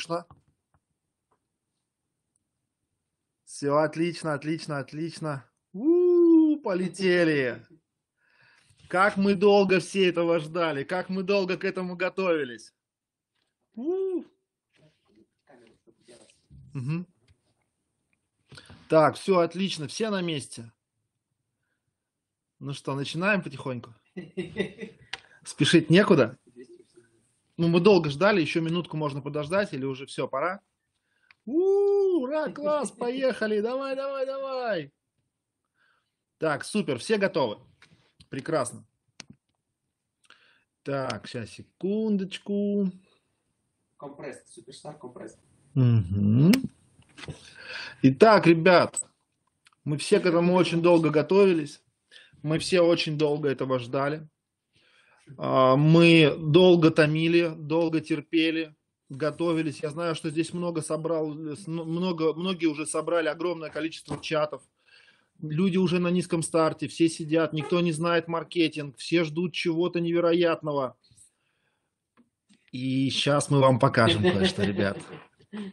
вышло? Все отлично, отлично, отлично. У-у-у, полетели. Как мы долго все этого ждали, как мы долго к этому готовились. У-у-у. Угу. Так, все отлично, все на месте. Ну что, начинаем потихоньку? Спешить некуда. Ну, мы долго ждали, еще минутку можно подождать, или уже все, пора? У-у-у, ура, класс, поехали, давай, давай, давай. Так, супер, все готовы? Прекрасно. Так, сейчас, секундочку. Компресс, суперстар компресс. Угу. Итак, ребят, мы все к этому очень долго готовились. Мы все очень долго этого ждали. А, мы долго томили, долго терпели, готовились. Я знаю, что здесь много собрал, много, многие уже собрали огромное количество чатов. Люди уже на низком старте, все сидят, никто не знает маркетинг, все ждут чего-то невероятного. И сейчас мы вам покажем кое-что, ребят.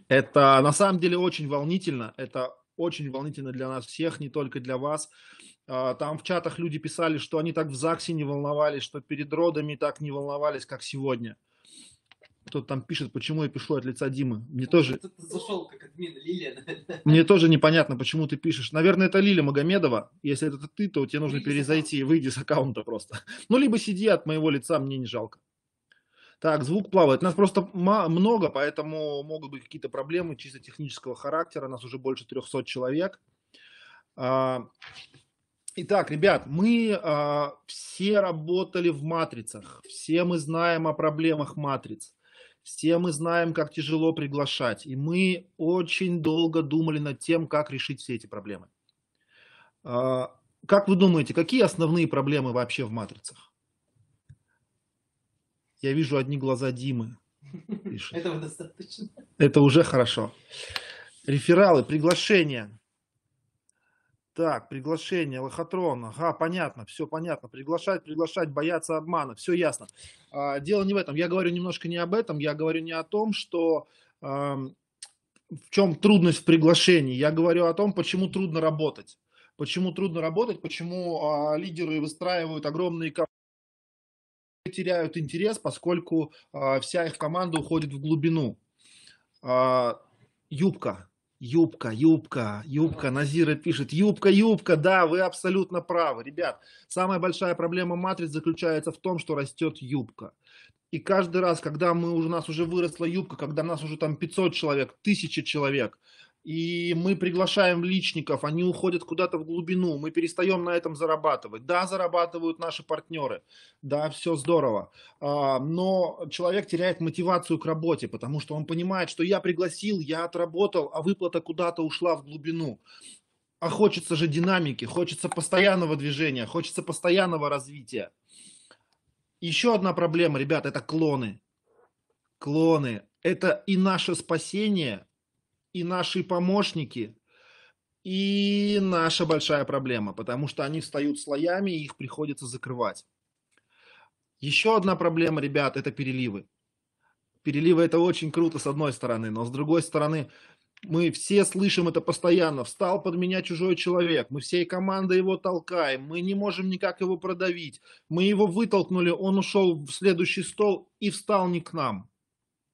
Это на самом деле очень волнительно. Это очень волнительно для нас всех, не только для вас. А, там в чатах люди писали, что они так в ЗАГСе не волновались, что перед родами так не волновались, как сегодня. Кто-то там пишет, почему я пишу от лица Димы. Мне тоже... Зашел как админ, Лилия. Мне тоже непонятно, почему ты пишешь. Наверное, это Лилия Магомедова. Если это ты, то тебе нужно выйди перезайти и выйди с аккаунта просто. Ну, либо сиди от моего лица, мне не жалко. Так, звук плавает. Нас просто много, поэтому могут быть какие-то проблемы чисто технического характера. Нас уже больше 300 человек. А, Итак, ребят, мы э, все работали в матрицах, все мы знаем о проблемах матриц, все мы знаем, как тяжело приглашать, и мы очень долго думали над тем, как решить все эти проблемы. Э, как вы думаете, какие основные проблемы вообще в матрицах? Я вижу одни глаза Димы. Этого достаточно. Это уже хорошо. Рефералы, приглашения. Так, приглашение, лохотрон, ага, понятно, все понятно. Приглашать, приглашать, бояться обмана, все ясно. А, дело не в этом. Я говорю немножко не об этом, я говорю не о том, что э, в чем трудность в приглашении. Я говорю о том, почему трудно работать. Почему трудно работать, почему э, лидеры выстраивают огромные команды, теряют интерес, поскольку э, вся их команда уходит в глубину. Э, юбка, Юбка, юбка, юбка, Назира пишет, юбка, юбка, да, вы абсолютно правы, ребят. Самая большая проблема матриц заключается в том, что растет юбка. И каждый раз, когда мы, у нас уже выросла юбка, когда нас уже там 500 человек, 1000 человек, и мы приглашаем личников, они уходят куда-то в глубину, мы перестаем на этом зарабатывать. Да, зарабатывают наши партнеры, да, все здорово, а, но человек теряет мотивацию к работе, потому что он понимает, что я пригласил, я отработал, а выплата куда-то ушла в глубину. А хочется же динамики, хочется постоянного движения, хочется постоянного развития. Еще одна проблема, ребята, это клоны. Клоны. Это и наше спасение, и наши помощники, и наша большая проблема, потому что они встают слоями, и их приходится закрывать. Еще одна проблема, ребят, это переливы. Переливы это очень круто с одной стороны, но с другой стороны мы все слышим это постоянно. Встал под меня чужой человек, мы всей командой его толкаем, мы не можем никак его продавить. Мы его вытолкнули, он ушел в следующий стол и встал не к нам.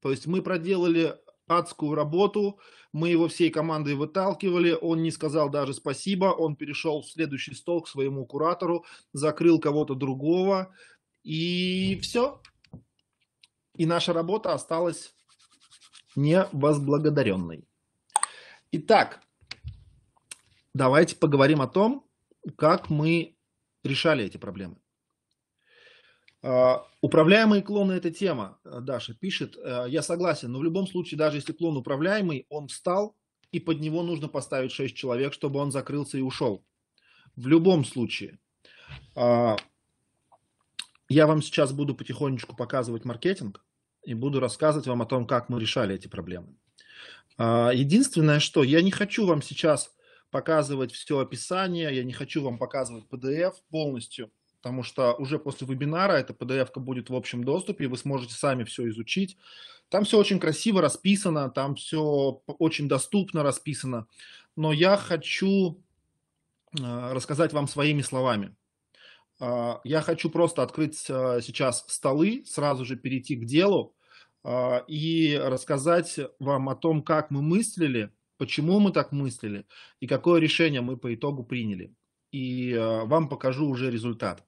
То есть мы проделали адскую работу. Мы его всей командой выталкивали, он не сказал даже спасибо, он перешел в следующий стол к своему куратору, закрыл кого-то другого, и все. И наша работа осталась невозблагодаренной. Итак, давайте поговорим о том, как мы решали эти проблемы. А, управляемые клоны – это тема, э, Даша пишет. Э, я согласен, но в любом случае, даже если клон управляемый, он встал, и под него нужно поставить 6 человек, чтобы он закрылся и ушел. В любом случае. А, я вам сейчас буду потихонечку показывать маркетинг и буду рассказывать вам о том, как мы решали эти проблемы. А, единственное, что я не хочу вам сейчас показывать все описание, я не хочу вам показывать PDF полностью – потому что уже после вебинара эта pdf будет в общем доступе, и вы сможете сами все изучить. Там все очень красиво расписано, там все очень доступно расписано, но я хочу э, рассказать вам своими словами. Э, я хочу просто открыть э, сейчас столы, сразу же перейти к делу и рассказать вам о том, как мы мыслили, почему мы так мыслили и какое решение мы по итогу приняли. И вам покажу уже результат.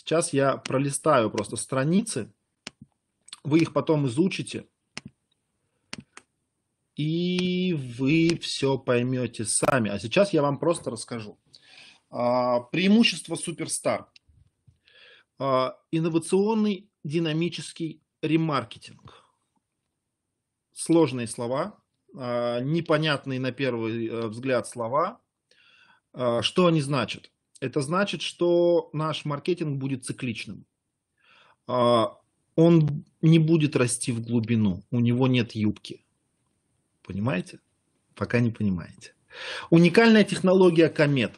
Сейчас я пролистаю просто страницы. Вы их потом изучите. И вы все поймете сами. А сейчас я вам просто расскажу. А, преимущество Суперстар. А, инновационный динамический ремаркетинг. Сложные слова, а, непонятные на первый э, взгляд слова. Что они значат? Это значит, что наш маркетинг будет цикличным. А, он не будет расти в глубину, у него нет юбки. Понимаете? Пока не понимаете. Уникальная технология комет.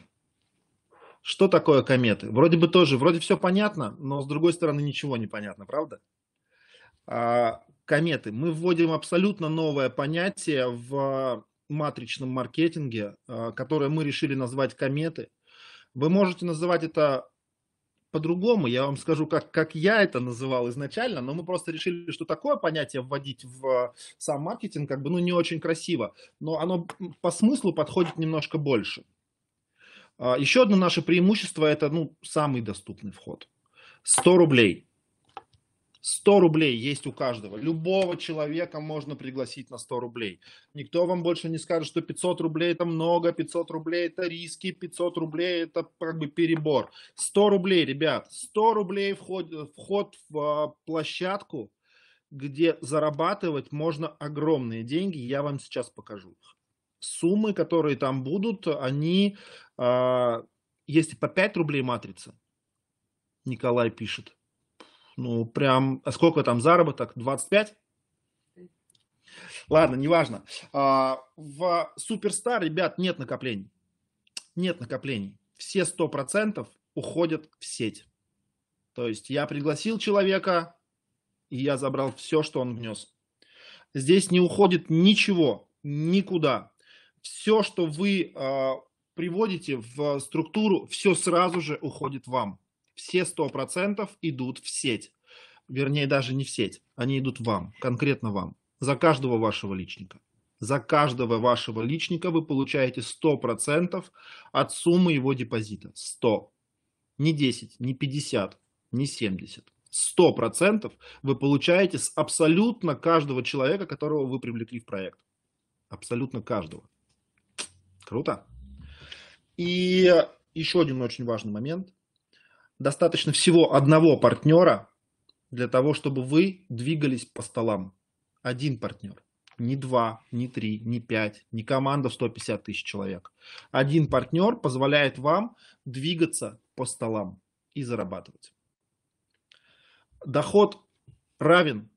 Что такое кометы? Вроде бы тоже, вроде все понятно, но с другой стороны ничего не понятно, правда? А, кометы. Мы вводим абсолютно новое понятие в матричном маркетинге, а, которое мы решили назвать кометы – вы можете называть это по-другому. Я вам скажу, как, как я это называл изначально, но мы просто решили, что такое понятие вводить в э, сам маркетинг как бы ну, не очень красиво, но оно по смыслу подходит немножко больше. А, еще одно наше преимущество – это ну, самый доступный вход. 100 рублей – 100 рублей есть у каждого. Любого человека можно пригласить на 100 рублей. Никто вам больше не скажет, что 500 рублей это много, 500 рублей это риски, 500 рублей это как бы перебор. 100 рублей, ребят, 100 рублей вход, вход в а, площадку, где зарабатывать можно огромные деньги. Я вам сейчас покажу. Суммы, которые там будут, они, а, если по 5 рублей матрица, Николай пишет, ну, прям, а сколько там заработок? 25? Ладно, неважно. А, в Суперстар, ребят, нет накоплений. Нет накоплений. Все 100% уходят в сеть. То есть я пригласил человека, и я забрал все, что он внес. Здесь не уходит ничего, никуда. Все, что вы э, приводите в структуру, все сразу же уходит вам все 100% идут в сеть. Вернее, даже не в сеть. Они идут вам, конкретно вам. За каждого вашего личника. За каждого вашего личника вы получаете 100% от суммы его депозита. 100. Не 10, не 50, не 70. 100% вы получаете с абсолютно каждого человека, которого вы привлекли в проект. Абсолютно каждого. Круто. И еще один очень важный момент – достаточно всего одного партнера для того, чтобы вы двигались по столам. Один партнер. Не два, не три, не пять, не команда в 150 тысяч человек. Один партнер позволяет вам двигаться по столам и зарабатывать. Доход равен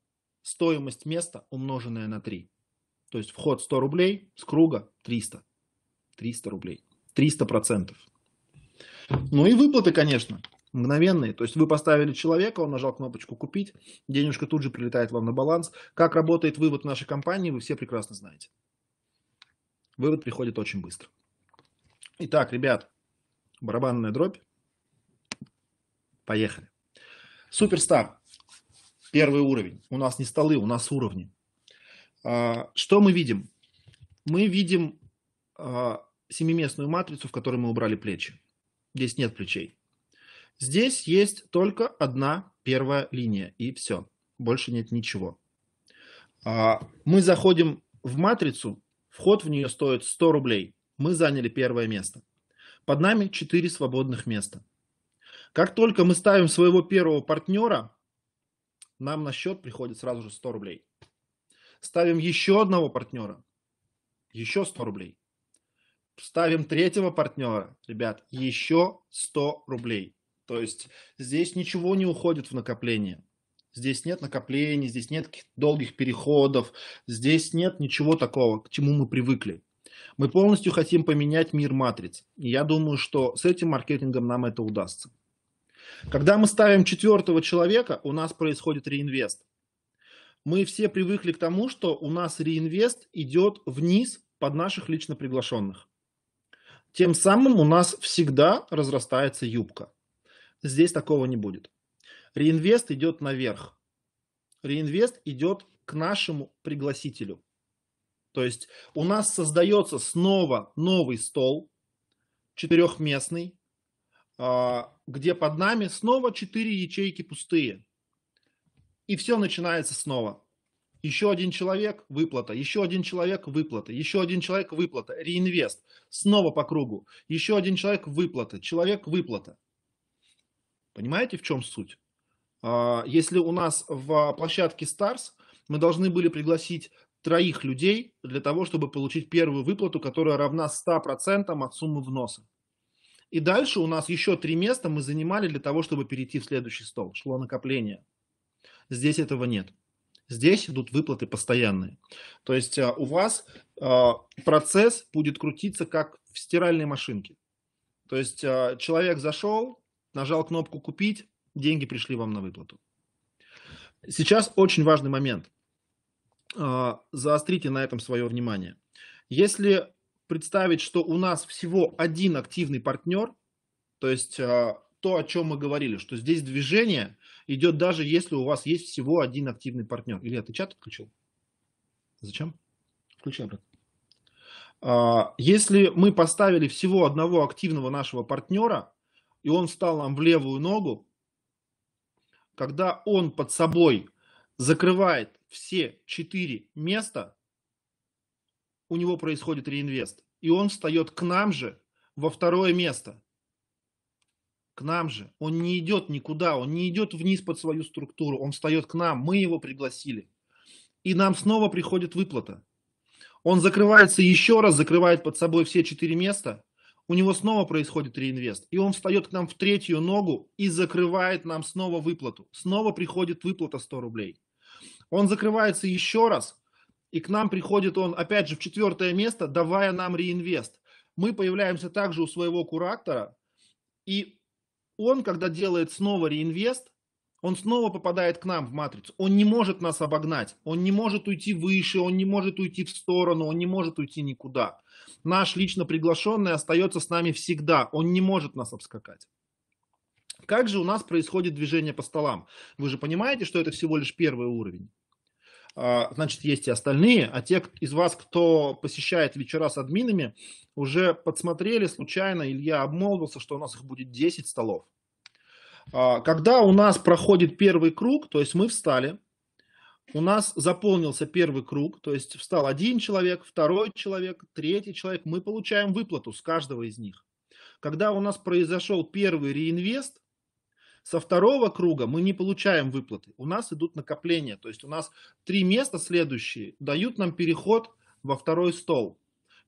стоимость места, умноженная на 3. То есть вход 100 рублей, с круга 300. 300 рублей. 300 процентов. Ну и выплаты, конечно мгновенные. То есть вы поставили человека, он нажал кнопочку «Купить», денежка тут же прилетает вам на баланс. Как работает вывод нашей компании, вы все прекрасно знаете. Вывод приходит очень быстро. Итак, ребят, барабанная дробь. Поехали. Суперстар. Первый уровень. У нас не столы, у нас уровни. А, что мы видим? Мы видим а, семиместную матрицу, в которой мы убрали плечи. Здесь нет плечей. Здесь есть только одна первая линия, и все. Больше нет ничего. А, мы заходим в матрицу, вход в нее стоит 100 рублей. Мы заняли первое место. Под нами 4 свободных места. Как только мы ставим своего первого партнера, нам на счет приходит сразу же 100 рублей. Ставим еще одного партнера, еще 100 рублей. Ставим третьего партнера, ребят, еще 100 рублей. То есть здесь ничего не уходит в накопление. Здесь нет накоплений, здесь нет долгих переходов, здесь нет ничего такого, к чему мы привыкли. Мы полностью хотим поменять мир матриц. И я думаю, что с этим маркетингом нам это удастся. Когда мы ставим четвертого человека, у нас происходит реинвест. Мы все привыкли к тому, что у нас реинвест идет вниз под наших лично приглашенных. Тем самым у нас всегда разрастается юбка. Здесь такого не будет. Реинвест идет наверх. Реинвест идет к нашему пригласителю. То есть у нас создается снова новый стол, четырехместный, а, где под нами снова четыре ячейки пустые. И все начинается снова. Еще один человек – выплата, еще один человек – выплата, еще один человек – выплата, реинвест, снова по кругу, еще один человек – выплата, человек – выплата. Понимаете, в чем суть? А, если у нас в площадке Stars мы должны были пригласить троих людей для того, чтобы получить первую выплату, которая равна 100% от суммы вноса. И дальше у нас еще три места мы занимали для того, чтобы перейти в следующий стол. Шло накопление. Здесь этого нет. Здесь идут выплаты постоянные. То есть а, у вас а, процесс будет крутиться как в стиральной машинке. То есть человек зашел, нажал кнопку «Купить», деньги пришли вам на выплату. Сейчас очень важный момент. А, заострите на этом свое внимание. Если представить, что у нас всего один активный партнер, то есть а, то, о чем мы говорили, что здесь движение идет даже если у вас есть всего один активный партнер. Илья, ты чат отключил? Зачем? Включи обратно. А, если мы поставили всего одного активного нашего партнера, и он встал нам в левую ногу, когда он под собой закрывает все четыре места, у него происходит реинвест. И он встает к нам же во второе место. К нам же. Он не идет никуда, он не идет вниз под свою структуру, он встает к нам, мы его пригласили. И нам снова приходит выплата. Он закрывается еще раз, закрывает под собой все четыре места, у него снова происходит реинвест, и он встает к нам в третью ногу и закрывает нам снова выплату. Снова приходит выплата 100 рублей. Он закрывается еще раз, и к нам приходит он опять же в четвертое место, давая нам реинвест. Мы появляемся также у своего куратора, и он, когда делает снова реинвест, он снова попадает к нам в матрицу. Он не может нас обогнать, он не может уйти выше, он не может уйти в сторону, он не может уйти никуда. Наш лично приглашенный остается с нами всегда, он не может нас обскакать. Как же у нас происходит движение по столам? Вы же понимаете, что это всего лишь первый уровень. А, значит, есть и остальные, а те из вас, кто посещает вечера с админами, уже подсмотрели случайно, Илья обмолвился, что у нас их будет 10 столов. А, когда у нас проходит первый круг, то есть мы встали, у нас заполнился первый круг, то есть встал один человек, второй человек, третий человек, мы получаем выплату с каждого из них. Когда у нас произошел первый реинвест, со второго круга мы не получаем выплаты, у нас идут накопления, то есть у нас три места следующие дают нам переход во второй стол.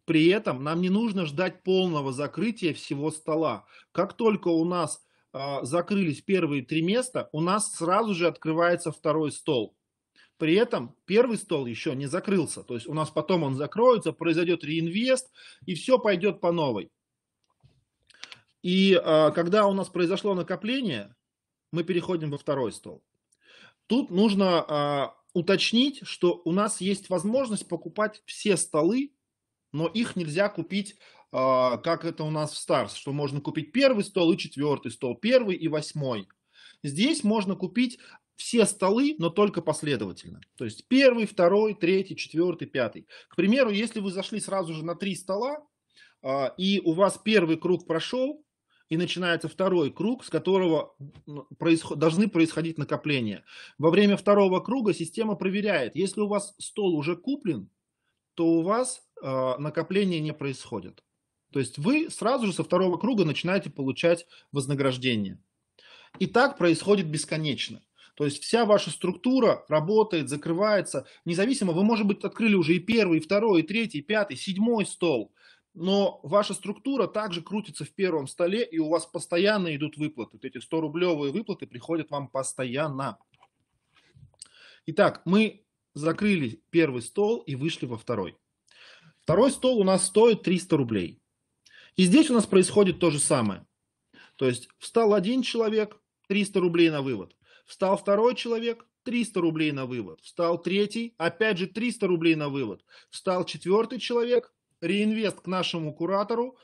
При этом нам не нужно ждать полного закрытия всего стола. Как только у нас а, закрылись первые три места, у нас сразу же открывается второй стол. При этом первый стол еще не закрылся. То есть у нас потом он закроется, произойдет реинвест, и все пойдет по новой. И э, когда у нас произошло накопление, мы переходим во второй стол. Тут нужно э, уточнить, что у нас есть возможность покупать все столы, но их нельзя купить а, как это у нас в Старс, что можно купить первый стол и четвертый стол, первый и восьмой. Здесь можно купить все столы, но только последовательно. То есть первый, второй, третий, четвертый, пятый. К примеру, если вы зашли сразу же на три стола, а, и у вас первый круг прошел, и начинается второй круг, с которого происход... должны происходить накопления. Во время второго круга система проверяет, если у вас стол уже куплен, то у вас а, накопления не происходят. То есть вы сразу же со второго круга начинаете получать вознаграждение. И так происходит бесконечно. То есть вся ваша структура работает, закрывается, независимо, вы, может быть, открыли уже и первый, и второй, и третий, и пятый, и седьмой стол, но ваша структура также крутится в первом столе, и у вас постоянно идут выплаты. Вот эти 100-рублевые выплаты приходят вам постоянно. Итак, мы закрыли первый стол и вышли во второй. Второй стол у нас стоит 300 рублей. И здесь у нас происходит то же самое. То есть встал один человек, 300 рублей на вывод. Встал второй человек, 300 рублей на вывод. Встал третий, опять же 300 рублей на вывод. Встал четвертый человек, реинвест к нашему куратору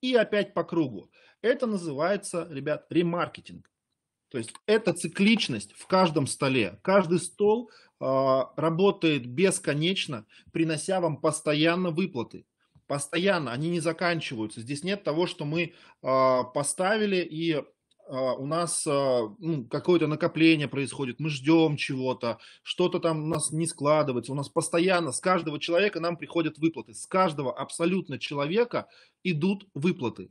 и опять по кругу. Это называется, ребят, ремаркетинг. То есть это цикличность в каждом столе. Каждый стол э, работает бесконечно, принося вам постоянно выплаты постоянно, они не заканчиваются. Здесь нет того, что мы а, поставили и а, у нас а, ну, какое-то накопление происходит, мы ждем чего-то, что-то там у нас не складывается, у нас постоянно с каждого человека нам приходят выплаты, с каждого абсолютно человека идут выплаты.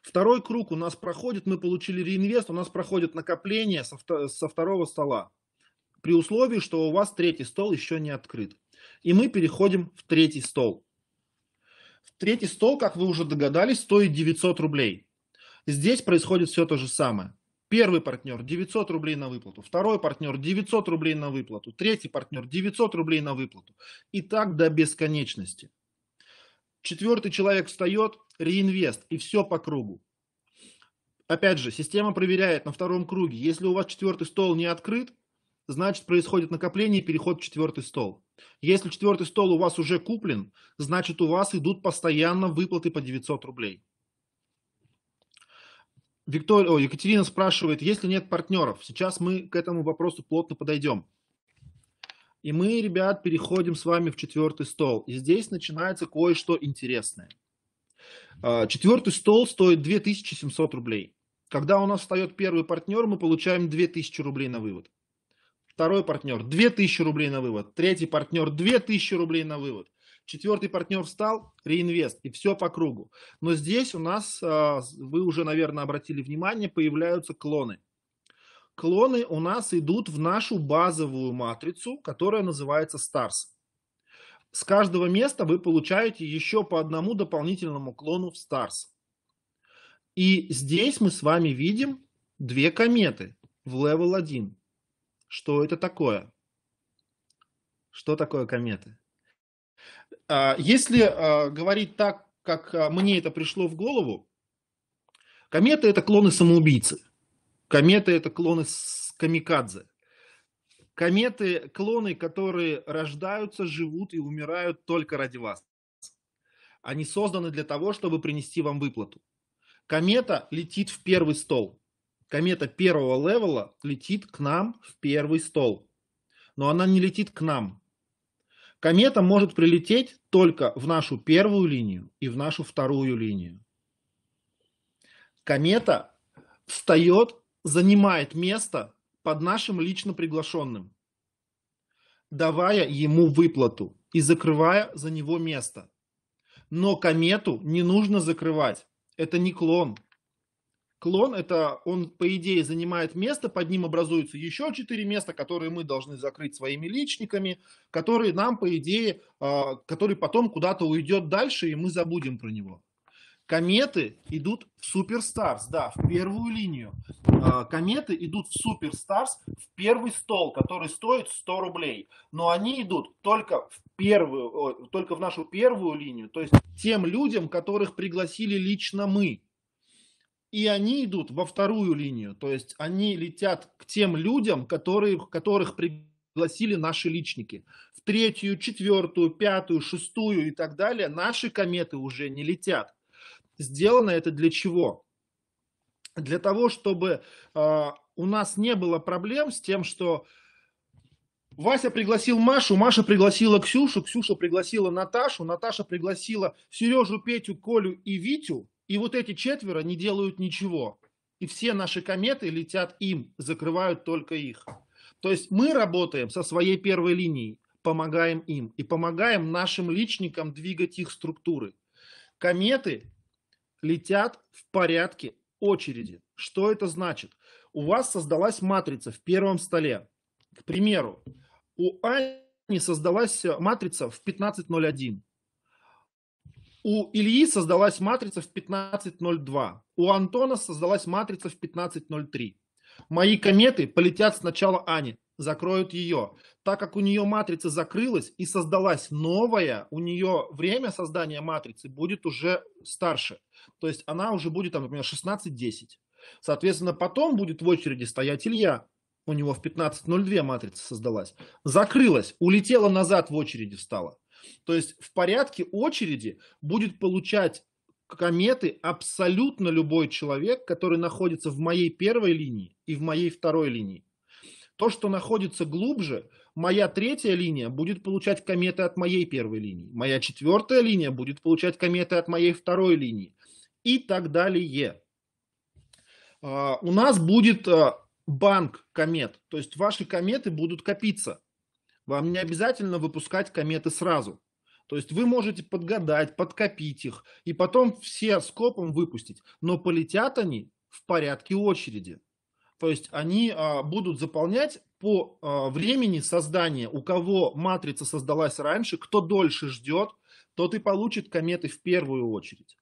Второй круг у нас проходит, мы получили реинвест, у нас проходит накопление со, со второго стола, при условии, что у вас третий стол еще не открыт. И мы переходим в третий стол. Третий стол, как вы уже догадались, стоит 900 рублей. Здесь происходит все то же самое. Первый партнер 900 рублей на выплату, второй партнер 900 рублей на выплату, третий партнер 900 рублей на выплату. И так до бесконечности. Четвертый человек встает, реинвест и все по кругу. Опять же, система проверяет на втором круге. Если у вас четвертый стол не открыт, значит происходит накопление и переход в четвертый стол. Если четвертый стол у вас уже куплен, значит у вас идут постоянно выплаты по 900 рублей. Виктор... О, Екатерина спрашивает, если нет партнеров, сейчас мы к этому вопросу плотно подойдем. И мы, ребят, переходим с вами в четвертый стол. И здесь начинается кое-что интересное. А, четвертый стол стоит 2700 рублей. Когда у нас встает первый партнер, мы получаем 2000 рублей на вывод. Второй партнер 2000 рублей на вывод. Третий партнер 2000 рублей на вывод. Четвертый партнер встал, реинвест, и все по кругу. Но здесь у нас, а, вы уже, наверное, обратили внимание, появляются клоны. Клоны у нас идут в нашу базовую матрицу, которая называется STARS. С каждого места вы получаете еще по одному дополнительному клону в STARS. И здесь мы с вами видим две кометы в level 1 что это такое. Что такое кометы? А, если а, говорить так, как а, мне это пришло в голову, кометы это клоны самоубийцы. Кометы это клоны с камикадзе. Кометы клоны, которые рождаются, живут и умирают только ради вас. Они созданы для того, чтобы принести вам выплату. Комета летит в первый стол комета первого левела летит к нам в первый стол. Но она не летит к нам. Комета может прилететь только в нашу первую линию и в нашу вторую линию. Комета встает, занимает место под нашим лично приглашенным, давая ему выплату и закрывая за него место. Но комету не нужно закрывать. Это не клон, Клон это он, по идее, занимает место, под ним образуются еще четыре места, которые мы должны закрыть своими личниками, которые нам, по идее, а, который потом куда-то уйдет дальше, и мы забудем про него. Кометы идут в Суперстарс, да, в первую линию. А, кометы идут в Суперстарс, в первый стол, который стоит 100 рублей. Но они идут только в первую, только в нашу первую линию, то есть тем людям, которых пригласили лично мы и они идут во вторую линию, то есть они летят к тем людям, которые, которых пригласили наши личники. В третью, четвертую, пятую, шестую и так далее наши кометы уже не летят. Сделано это для чего? Для того, чтобы э, у нас не было проблем с тем, что Вася пригласил Машу, Маша пригласила Ксюшу, Ксюша пригласила Наташу, Наташа пригласила Сережу, Петю, Колю и Витю, и вот эти четверо не делают ничего. И все наши кометы летят им, закрывают только их. То есть мы работаем со своей первой линией, помогаем им и помогаем нашим личникам двигать их структуры. Кометы летят в порядке очереди. Что это значит? У вас создалась матрица в первом столе. К примеру, у Ани создалась э, матрица в 1501. У Ильи создалась матрица в 15.02. У Антона создалась матрица в 15.03. Мои кометы полетят сначала Ани, закроют ее. Так как у нее матрица закрылась и создалась новая, у нее время создания матрицы будет уже старше. То есть она уже будет, там, например, 16.10. Соответственно, потом будет в очереди стоять Илья. У него в 15.02 матрица создалась. Закрылась, улетела назад в очереди встала. То есть в порядке очереди будет получать кометы абсолютно любой человек, который находится в моей первой линии и в моей второй линии. То, что находится глубже, моя третья линия будет получать кометы от моей первой линии, моя четвертая линия будет получать кометы от моей второй линии и так далее. А, у нас будет а, банк комет, то есть ваши кометы будут копиться. Вам не обязательно выпускать кометы сразу. То есть вы можете подгадать, подкопить их, и потом все скопом выпустить. Но полетят они в порядке очереди. То есть они а, будут заполнять по а, времени создания, у кого матрица создалась раньше, кто дольше ждет, тот и получит кометы в первую очередь.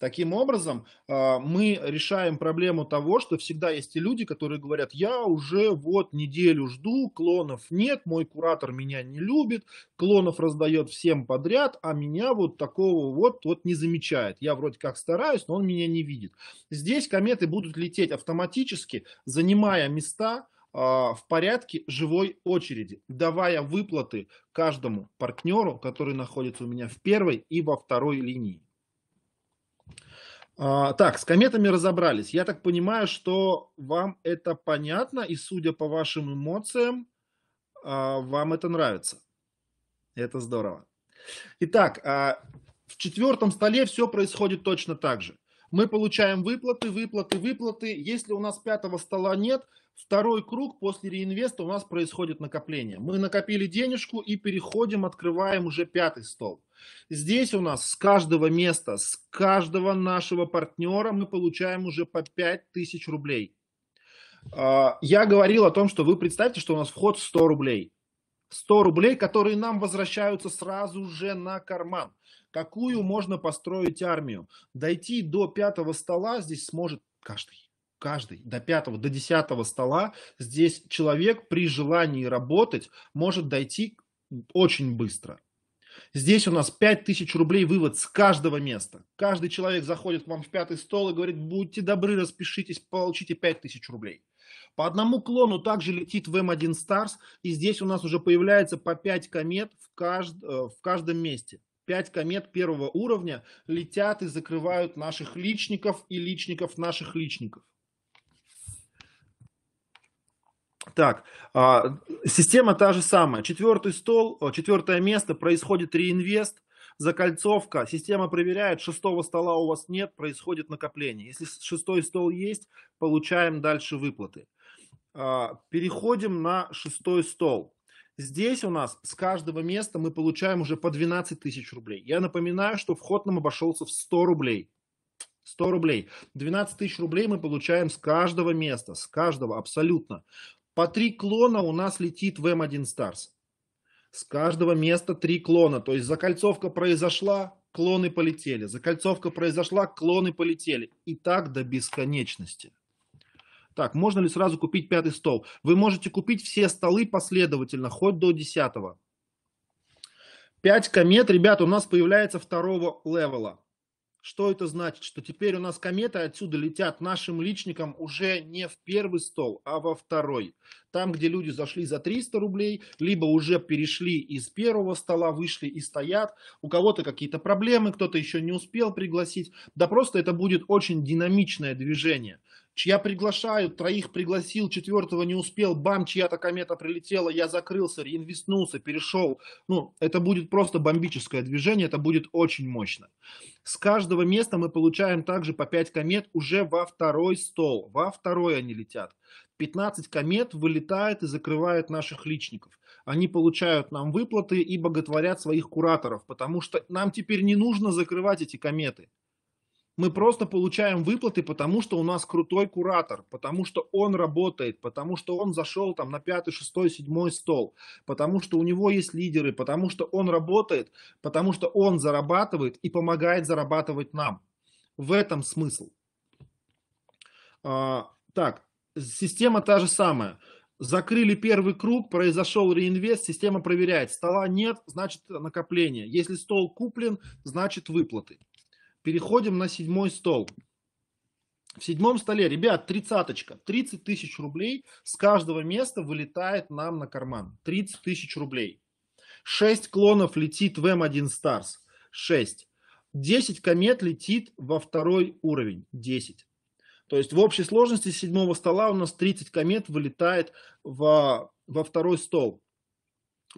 Таким образом, а, мы решаем проблему того, что всегда есть и люди, которые говорят, я уже вот неделю жду, клонов нет, мой куратор меня не любит, клонов раздает всем подряд, а меня вот такого вот, вот не замечает. Я вроде как стараюсь, но он меня не видит. Здесь кометы будут лететь автоматически, занимая места, а, в порядке живой очереди, давая выплаты каждому партнеру, который находится у меня в первой и во второй линии. А, так, с кометами разобрались. Я так понимаю, что вам это понятно, и судя по вашим эмоциям, а, вам это нравится. Это здорово. Итак, а, в четвертом столе все происходит точно так же. Мы получаем выплаты, выплаты, выплаты. Если у нас пятого стола нет, Второй круг после реинвеста у нас происходит накопление. Мы накопили денежку и переходим, открываем уже пятый столб. Здесь у нас с каждого места, с каждого нашего партнера мы получаем уже по 5000 рублей. А, я говорил о том, что вы представьте, что у нас вход 100 рублей. 100 рублей, которые нам возвращаются сразу же на карман. Какую можно построить армию? Дойти до пятого стола здесь сможет каждый каждый, до пятого, до десятого стола. Здесь человек при желании работать может дойти очень быстро. Здесь у нас 5000 рублей вывод с каждого места. Каждый человек заходит к вам в пятый стол и говорит, будьте добры, распишитесь, получите 5000 рублей. По одному клону также летит в М1 эм Stars, и здесь у нас уже появляется по 5 комет в, кажд... Э, в каждом месте. 5 комет первого уровня летят и закрывают наших личников и личников наших личников. Так, а, система та же самая. Четвертый стол, э, четвертое место, происходит реинвест, закольцовка, система проверяет, шестого стола у вас нет, происходит накопление. Если шестой стол есть, получаем дальше выплаты. А, переходим на шестой стол. Здесь у нас с каждого места мы получаем уже по 12 тысяч рублей. Я напоминаю, что вход нам обошелся в 100 рублей. 100 рублей. 12 тысяч рублей мы получаем с каждого места, с каждого абсолютно. По три клона у нас летит в М1 Stars. С каждого места три клона. То есть закольцовка произошла, клоны полетели. Закольцовка произошла, клоны полетели. И так до бесконечности. Так, можно ли сразу купить пятый стол? Вы можете купить все столы последовательно, хоть до десятого. Пять комет, ребят, у нас появляется второго левела. Что это значит? Что теперь у нас кометы отсюда летят нашим личникам уже не в первый стол, а во второй. Там, где люди зашли за 300 рублей, либо уже перешли из первого стола, вышли и стоят. У кого-то какие-то проблемы, кто-то еще не успел пригласить. Да просто это будет очень динамичное движение. Я приглашаю, троих пригласил, четвертого не успел, бам, чья-то комета прилетела, я закрылся, реинвестнулся, перешел. Ну, это будет просто бомбическое движение, это будет очень мощно. С каждого места мы получаем также по 5 комет уже во второй стол, во второй они летят. 15 комет вылетает и закрывает наших личников. Они получают нам выплаты и боготворят своих кураторов, потому что нам теперь не нужно закрывать эти кометы мы просто получаем выплаты, потому что у нас крутой куратор, потому что он работает, потому что он зашел там на пятый, шестой, седьмой стол, потому что у него есть лидеры, потому что он работает, потому что он зарабатывает и помогает зарабатывать нам. В этом смысл. А, так, система та же самая. Закрыли первый круг, произошел реинвест, система проверяет. Стола нет, значит накопление. Если стол куплен, значит выплаты. Переходим на седьмой стол. В седьмом столе, ребят, тридцаточка. 30 тысяч рублей с каждого места вылетает нам на карман. 30 тысяч рублей. 6 клонов летит в М1 Stars. 6. 10 комет летит во второй уровень. 10. То есть в общей сложности с седьмого стола у нас 30 комет вылетает во, во второй стол.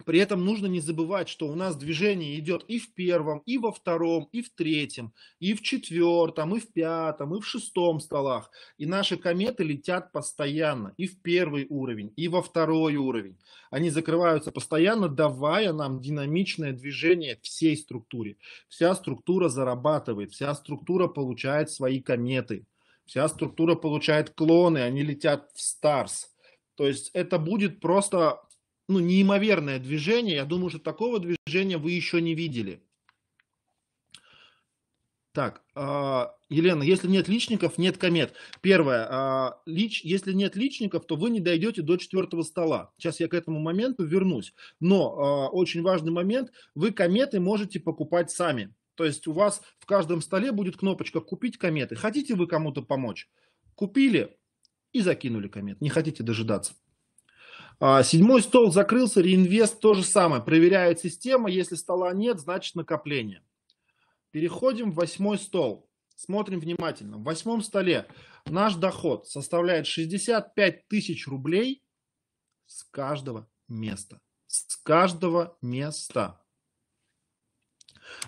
При этом нужно не забывать, что у нас движение идет и в первом, и во втором, и в третьем, и в четвертом, и в пятом, и в шестом столах. И наши кометы летят постоянно и в первый уровень, и во второй уровень. Они закрываются постоянно, давая нам динамичное движение всей структуре. Вся структура зарабатывает, вся структура получает свои кометы. Вся структура получает клоны, они летят в Старс. То есть это будет просто ну, неимоверное движение. Я думаю, что такого движения вы еще не видели. Так, а, Елена, если нет личников, нет комет. Первое, а, лич, если нет личников, то вы не дойдете до четвертого стола. Сейчас я к этому моменту вернусь. Но а, очень важный момент, вы кометы можете покупать сами. То есть у вас в каждом столе будет кнопочка «Купить кометы». Хотите вы кому-то помочь? Купили и закинули комет. Не хотите дожидаться. А, седьмой стол закрылся, реинвест то же самое. Проверяет система, если стола нет, значит накопление. Переходим в восьмой стол. Смотрим внимательно. В восьмом столе наш доход составляет 65 тысяч рублей с каждого места. С каждого места.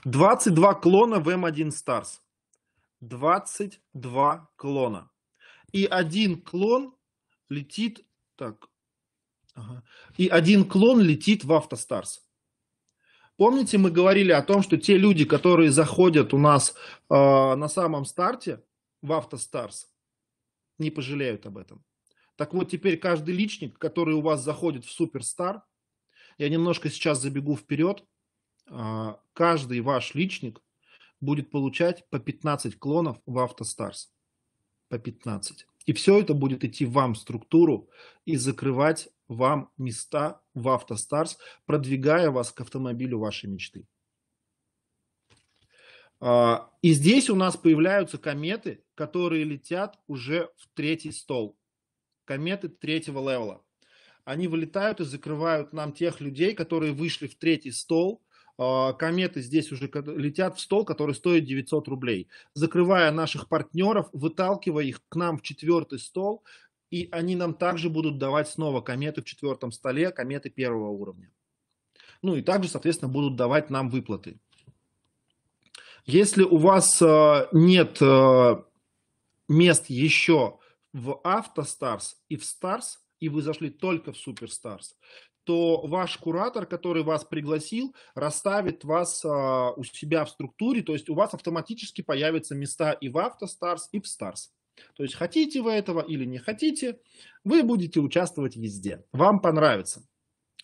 22 клона в М1 эм Stars. 22 клона. И один клон летит так, Ага. И один клон летит в автостарс. Помните, мы говорили о том, что те люди, которые заходят у нас э, на самом старте в автостарс, не пожалеют об этом. Так вот, теперь каждый личник, который у вас заходит в суперстар, я немножко сейчас забегу вперед, э, каждый ваш личник будет получать по 15 клонов в автостарс. По 15. И все это будет идти вам в структуру и закрывать вам места в автостарс, продвигая вас к автомобилю вашей мечты. А, и здесь у нас появляются кометы, которые летят уже в третий стол. Кометы третьего левела. Они вылетают и закрывают нам тех людей, которые вышли в третий стол. А, кометы здесь уже летят в стол, который стоит 900 рублей. Закрывая наших партнеров, выталкивая их к нам в четвертый стол, и они нам также будут давать снова кометы в четвертом столе, кометы первого уровня. Ну и также, соответственно, будут давать нам выплаты. Если у вас э, нет э, мест еще в Автостарс и в Старс, и вы зашли только в Суперстарс, то ваш куратор, который вас пригласил, расставит вас э, у себя в структуре, то есть у вас автоматически появятся места и в Автостарс, и в Старс. То есть хотите вы этого или не хотите, вы будете участвовать везде. Вам понравится.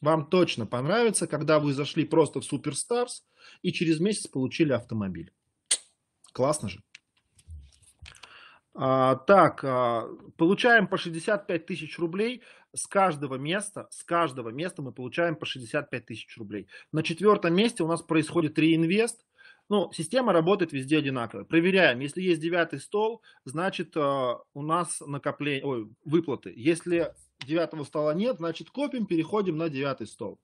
Вам точно понравится, когда вы зашли просто в Суперстарс и через месяц получили автомобиль. Классно же. А, так, а, получаем по 65 тысяч рублей с каждого места. С каждого места мы получаем по 65 тысяч рублей. На четвертом месте у нас происходит реинвест ну, система работает везде одинаково. Проверяем. Если есть девятый стол, значит э, у нас накопление, ой, выплаты. Если девятого стола нет, значит копим, переходим на девятый стол.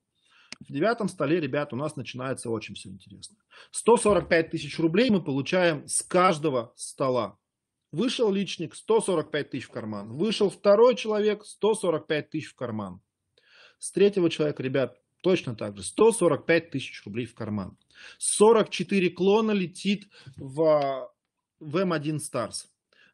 В девятом столе, ребят, у нас начинается очень все интересно. 145 тысяч рублей мы получаем с каждого стола. Вышел личник, 145 тысяч в карман. Вышел второй человек, 145 тысяч в карман. С третьего человека, ребят, точно так же. 145 тысяч рублей в карман. 44 клона летит в, в М1 Stars.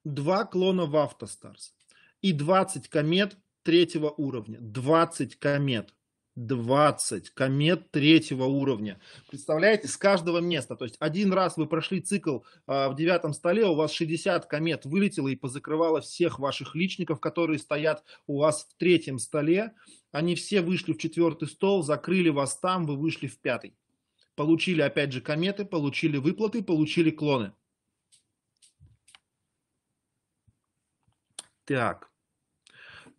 2 клона в Автостарс. И 20 комет третьего уровня. 20 комет. 20 комет третьего уровня. Представляете, с каждого места. То есть один раз вы прошли цикл э, в девятом столе, у вас 60 комет вылетело и позакрывало всех ваших личников, которые стоят у вас в третьем столе. Они все вышли в четвертый стол, закрыли вас там, вы вышли в пятый. Получили опять же кометы, получили выплаты, получили клоны. Так,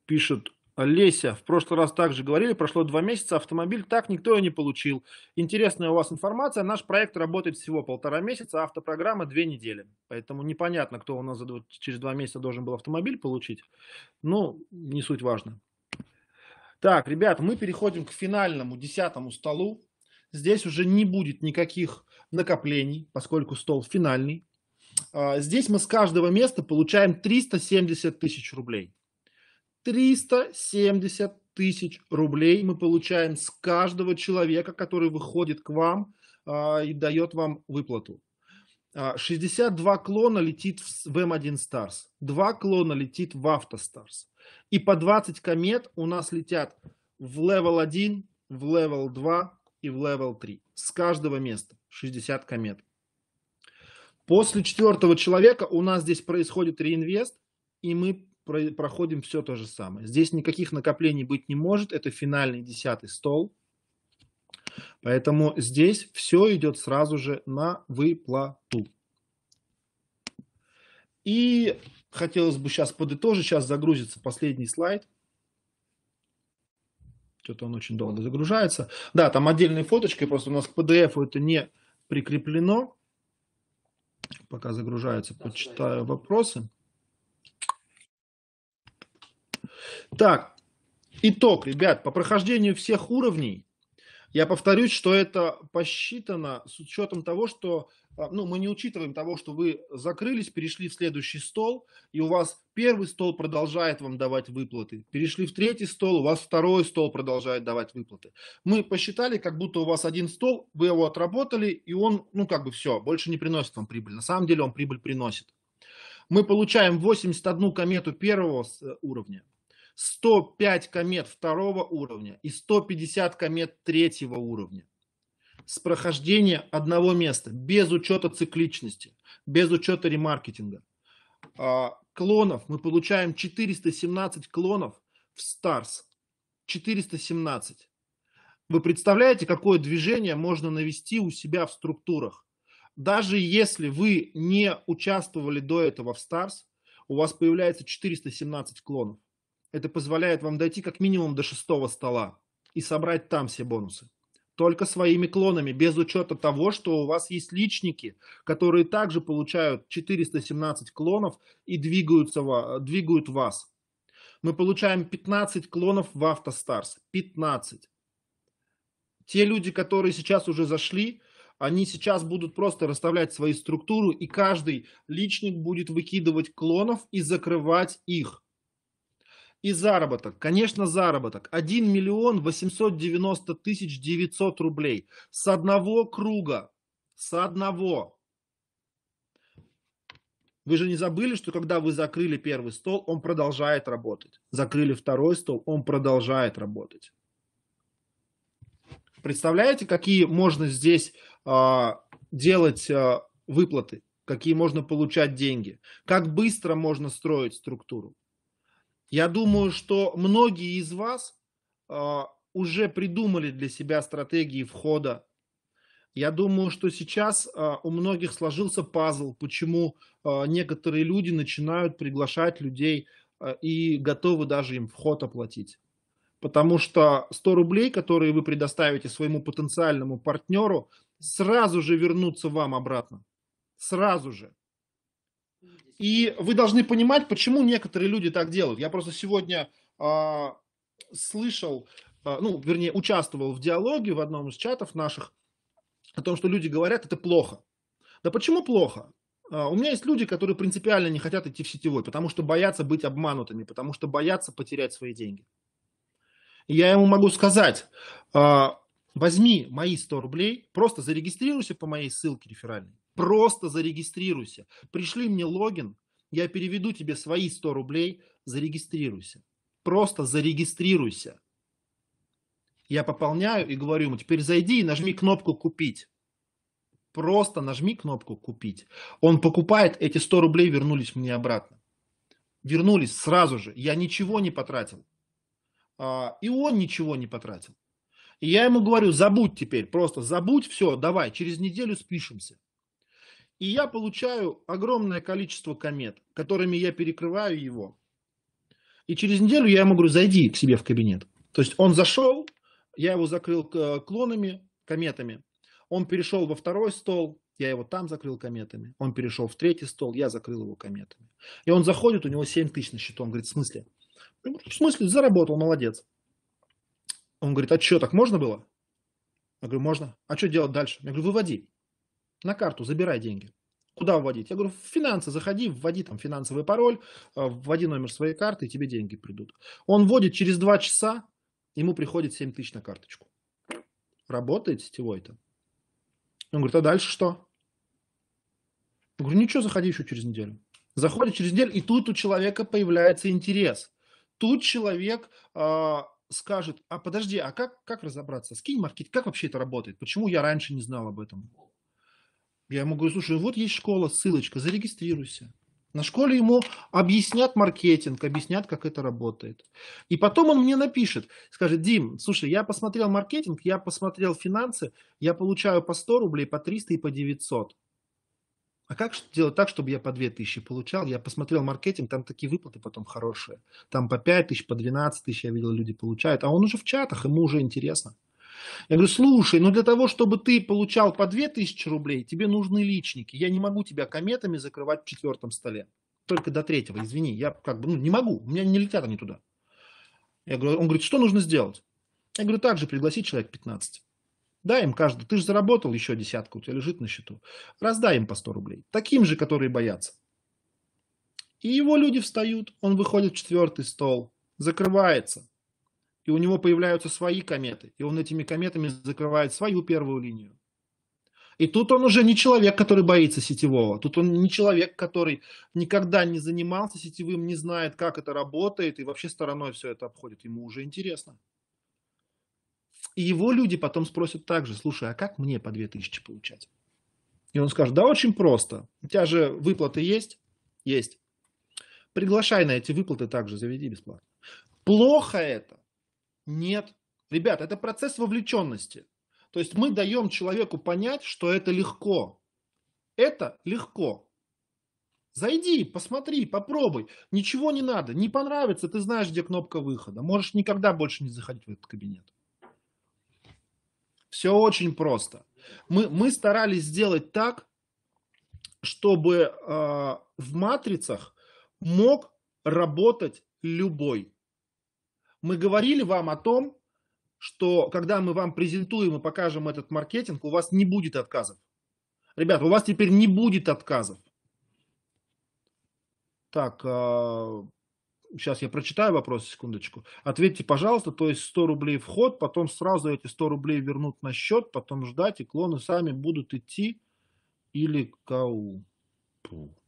пишет Леся, в прошлый раз также говорили, прошло два месяца, автомобиль так никто и не получил. Интересная у вас информация, наш проект работает всего полтора месяца, а автопрограмма две недели. Поэтому непонятно, кто у нас через два месяца должен был автомобиль получить. Ну, не суть важно. Так, ребят, мы переходим к финальному десятому столу. Здесь уже не будет никаких накоплений, поскольку стол финальный. А, здесь мы с каждого места получаем 370 тысяч рублей. 370 тысяч рублей мы получаем с каждого человека, который выходит к вам э, и дает вам выплату. 62 а, клона летит в M1 Stars, 2 клона летит в Автостарс. И по 20 комет у нас летят в Level 1, в Level 2 и в Level 3. С каждого места 60 комет. После четвертого человека у нас здесь происходит реинвест, и мы проходим все то же самое. Здесь никаких накоплений быть не может, это финальный десятый стол. Поэтому здесь все идет сразу же на выплату. И хотелось бы сейчас подытожить, сейчас загрузится последний слайд. Что-то он очень долго загружается. Да, там отдельной фоточкой, просто у нас к PDF это не прикреплено. Пока загружается, почитаю вопросы. Так, итог, ребят, по прохождению всех уровней, я повторюсь, что это посчитано с учетом того, что а, ну, мы не учитываем того, что вы закрылись, перешли в следующий стол, и у вас первый стол продолжает вам давать выплаты. Перешли в третий стол, у вас второй стол продолжает давать выплаты. Мы посчитали, как будто у вас один стол, вы его отработали, и он, ну, как бы все, больше не приносит вам прибыль. На самом деле он прибыль приносит. Мы получаем 81 комету первого э, уровня, 105 комет второго уровня и 150 комет третьего уровня с прохождения одного места, без учета цикличности, без учета ремаркетинга. А, клонов мы получаем 417 клонов в Stars. 417. Вы представляете, какое движение можно навести у себя в структурах? Даже если вы не участвовали до этого в Stars, у вас появляется 417 клонов. Это позволяет вам дойти как минимум до шестого стола и собрать там все бонусы. Только своими клонами, без учета того, что у вас есть личники, которые также получают 417 клонов и двигаются, двигают вас. Мы получаем 15 клонов в Автостарс. 15. Те люди, которые сейчас уже зашли, они сейчас будут просто расставлять свою структуру, и каждый личник будет выкидывать клонов и закрывать их. И заработок, конечно, заработок. 1 миллион 890 тысяч 900 рублей. С одного круга, с одного. Вы же не забыли, что когда вы закрыли первый стол, он продолжает работать. Закрыли второй стол, он продолжает работать. Представляете, какие можно здесь э, делать э, выплаты, какие можно получать деньги, как быстро можно строить структуру. Я думаю, что многие из вас э, уже придумали для себя стратегии входа. Я думаю, что сейчас э, у многих сложился пазл, почему э, некоторые люди начинают приглашать людей э, и готовы даже им вход оплатить. Потому что 100 рублей, которые вы предоставите своему потенциальному партнеру, сразу же вернутся вам обратно. Сразу же. И вы должны понимать, почему некоторые люди так делают. Я просто сегодня э, слышал, э, ну, вернее, участвовал в диалоге в одном из чатов наших о том, что люди говорят, это плохо. Да почему плохо? А, у меня есть люди, которые принципиально не хотят идти в сетевой, потому что боятся быть обманутыми, потому что боятся потерять свои деньги. И я ему могу сказать, возьми мои 100 рублей, просто зарегистрируйся по моей ссылке реферальной Просто зарегистрируйся. Пришли мне логин, я переведу тебе свои 100 рублей, зарегистрируйся. Просто зарегистрируйся. Я пополняю и говорю ему, теперь зайди и нажми кнопку «Купить». Просто нажми кнопку «Купить». Он покупает, эти 100 рублей вернулись мне обратно. Вернулись сразу же. Я ничего не потратил. А, и он ничего не потратил. И я ему говорю, забудь теперь, просто забудь, все, давай, через неделю спишемся. И я получаю огромное количество комет, которыми я перекрываю его. И через неделю я ему говорю, зайди к себе в кабинет. То есть он зашел, я его закрыл э, клонами, кометами. Он перешел во второй стол, я его там закрыл кометами. Он перешел в третий стол, я закрыл его кометами. И он заходит, у него 7 тысяч на счету. Он говорит, в смысле? «Ну, в смысле, заработал, молодец. Он говорит, а что, так можно было? Я говорю, можно. А что делать дальше? Я говорю, выводи на карту, забирай деньги. Куда вводить? Я говорю, в финансы заходи, вводи там финансовый пароль, э, вводи номер своей карты, и тебе деньги придут. Он вводит через два часа, ему приходит 7 тысяч на карточку. Работает сетевой-то? Он говорит, а дальше что? Я говорю, ничего, заходи еще через неделю. Заходит через неделю, и тут у человека появляется интерес. Тут человек э, скажет, а подожди, а как, как разобраться? Скинь маркет, как вообще это работает? Почему я раньше не знал об этом? Я ему говорю, слушай, вот есть школа, ссылочка, зарегистрируйся. На школе ему объяснят маркетинг, объяснят, как это работает. И потом он мне напишет, скажет, Дим, слушай, я посмотрел маркетинг, я посмотрел финансы, я получаю по 100 рублей, по 300 и по 900. А как делать так, чтобы я по 2000 получал? Я посмотрел маркетинг, там такие выплаты потом хорошие. Там по 5000, по 12 тысяч, я видел, люди получают. А он уже в чатах, ему уже интересно. Я говорю, слушай, ну для того, чтобы ты получал по 2000 рублей, тебе нужны личники. Я не могу тебя кометами закрывать в четвертом столе. Только до третьего, извини, я как бы ну, не могу, у меня не летят они туда. Я говорю, он говорит, что нужно сделать? Я говорю, также пригласи человек 15. Дай им каждый, ты же заработал еще десятку, у тебя лежит на счету. Раздай им по 100 рублей, таким же, которые боятся. И его люди встают, он выходит в четвертый стол, закрывается, и у него появляются свои кометы, и он этими кометами закрывает свою первую линию. И тут он уже не человек, который боится сетевого. Тут он не человек, который никогда не занимался сетевым, не знает, как это работает, и вообще стороной все это обходит. Ему уже интересно. И его люди потом спросят также, слушай, а как мне по 2000 получать? И он скажет, да очень просто. У тебя же выплаты есть? Есть. Приглашай на эти выплаты также, заведи бесплатно. Плохо это, нет. Ребята, это процесс вовлеченности. То есть мы даем человеку понять, что это легко. Это легко. Зайди, посмотри, попробуй. Ничего не надо. Не понравится, ты знаешь, где кнопка выхода. Можешь никогда больше не заходить в этот кабинет. Все очень просто. Мы, мы старались сделать так, чтобы э, в матрицах мог работать любой. Мы говорили вам о том, что когда мы вам презентуем и покажем этот маркетинг, у вас не будет отказов. Ребят, у вас теперь не будет отказов. Так, сейчас а, я прочитаю вопрос, секундочку. Ответьте, пожалуйста, то есть 100 рублей вход, потом сразу эти 100 рублей вернут на счет, потом ждать, и клоны сами будут идти или кау.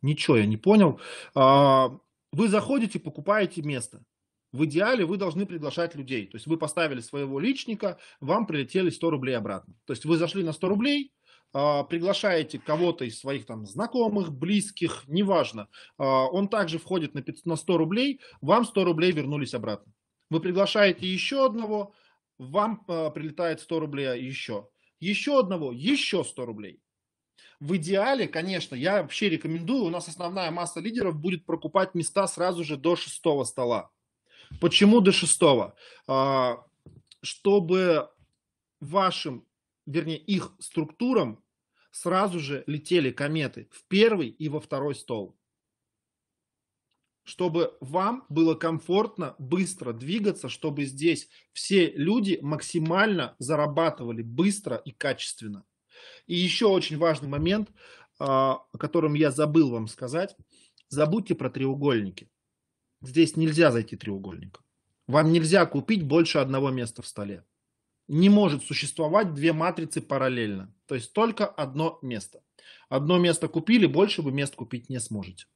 Ничего я не понял. А, вы заходите, покупаете место в идеале вы должны приглашать людей. То есть вы поставили своего личника, вам прилетели 100 рублей обратно. То есть вы зашли на 100 рублей, а, приглашаете кого-то из своих там знакомых, близких, неважно. А, он также входит на 100 рублей, вам 100 рублей вернулись обратно. Вы приглашаете еще одного, вам а, прилетает 100 рублей еще. Еще одного, еще 100 рублей. В идеале, конечно, я вообще рекомендую, у нас основная масса лидеров будет прокупать места сразу же до шестого стола. Почему до шестого? А, чтобы вашим, вернее, их структурам сразу же летели кометы в первый и во второй стол. Чтобы вам было комфортно, быстро двигаться, чтобы здесь все люди максимально зарабатывали быстро и качественно. И еще очень важный момент, а, о котором я забыл вам сказать. Забудьте про треугольники. Здесь нельзя зайти треугольником. Вам нельзя купить больше одного места в столе. Не может существовать две матрицы параллельно. То есть только одно место. Одно место купили, больше вы мест купить не сможете.